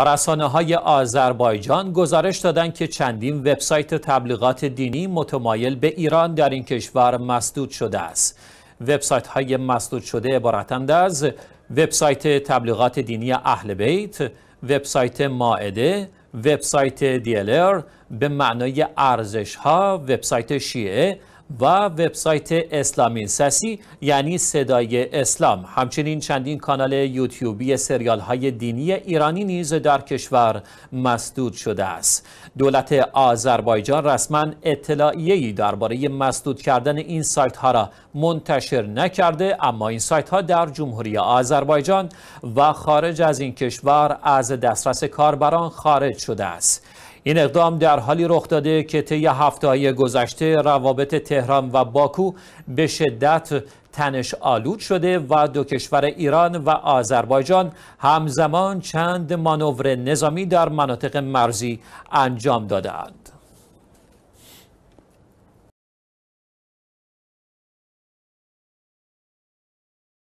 رسانه های آذربایجان گزارش دادند که چندین وبسایت تبلیغات دینی متمایل به ایران در این کشور مسدود شده است. وبسایت های مسدود شده عبارتند از وبسایت تبلیغات دینی اهل بیت، وبسایت ماعده، وبسایت دیلر به معنای ارزش ها، وبسایت شیعه و وبسایت اسلامین سسی یعنی صدای اسلام همچنین چندین کانال یوتیوبی سریال های دینی ایرانی نیز در کشور مسدود شده است دولت آذربایجان رسما ای درباره مسدود کردن این سایت ها را منتشر نکرده اما این سایت ها در جمهوری آذربایجان و خارج از این کشور از دسترس کاربران خارج شده است این اقدام در حالی رخ داده که طی هفته‌های گذشته روابط تهران و باکو به شدت تنش آلود شده و دو کشور ایران و آذربایجان همزمان چند مانور نظامی در مناطق مرزی انجام دادند.